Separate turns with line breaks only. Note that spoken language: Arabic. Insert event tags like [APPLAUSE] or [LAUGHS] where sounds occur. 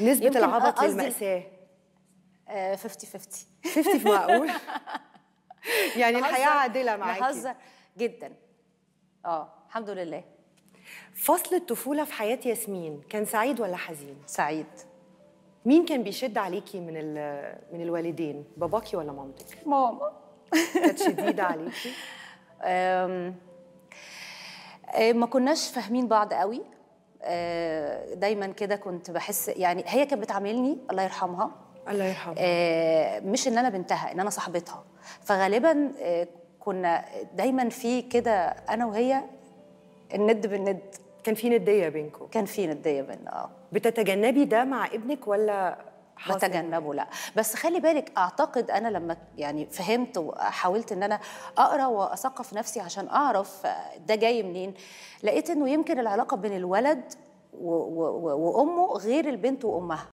نسبه العبط للماساه
50 50 50 معقول
يعني الحياه عادله معاكي بهزر جدا اه الحمد لله فصل الطفوله في حياه ياسمين كان سعيد ولا حزين سعيد مين كان بيشد عليكي من من الوالدين باباكي ولا مامتك ماما كانت شديده عليكي [LAUGHS]
آه، ما كناش فاهمين بعض قوي آه، دايما كده كنت بحس يعني هي كانت بتعاملني الله يرحمها الله يرحمها آه، مش ان انا بنتها ان انا صاحبتها فغالبا آه، كنا دايما في كده انا وهي الند بالند كان في نديه بينكم كان في نديه بيننا اه بتتجنبي ده مع ابنك ولا هتجنبه يعني. لا بس خلي بالك اعتقد انا لما يعني فهمت وحاولت ان انا اقرا واثقف نفسي عشان اعرف ده جاي منين لقيت انه يمكن العلاقه بين الولد
وامه
غير البنت وامها